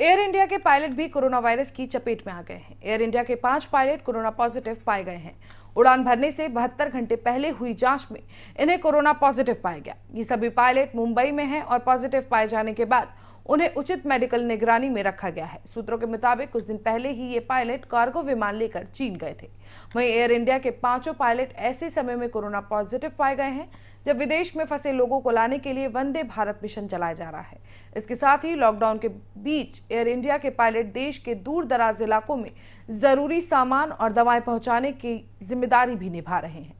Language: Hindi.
एयर इंडिया के पायलट भी कोरोना वायरस की चपेट में आ गए हैं एयर इंडिया के पांच पायलट कोरोना पॉजिटिव पाए गए हैं उड़ान भरने से बहत्तर घंटे पहले हुई जांच में इन्हें कोरोना पॉजिटिव पाया गया ये सभी पायलट मुंबई में हैं और पॉजिटिव पाए जाने के बाद उन्हें उचित मेडिकल निगरानी में रखा गया है सूत्रों के मुताबिक कुछ दिन पहले ही ये पायलट कार्गो विमान लेकर चीन गए थे वहीं एयर इंडिया के पांचों पायलट ऐसे समय में कोरोना पॉजिटिव पाए गए हैं जब विदेश में फंसे लोगों को लाने के लिए वंदे भारत मिशन चलाया जा रहा है इसके साथ ही लॉकडाउन के बीच एयर इंडिया के पायलट देश के दूर दराज इलाकों में जरूरी सामान और दवाएं पहुंचाने की जिम्मेदारी भी निभा रहे हैं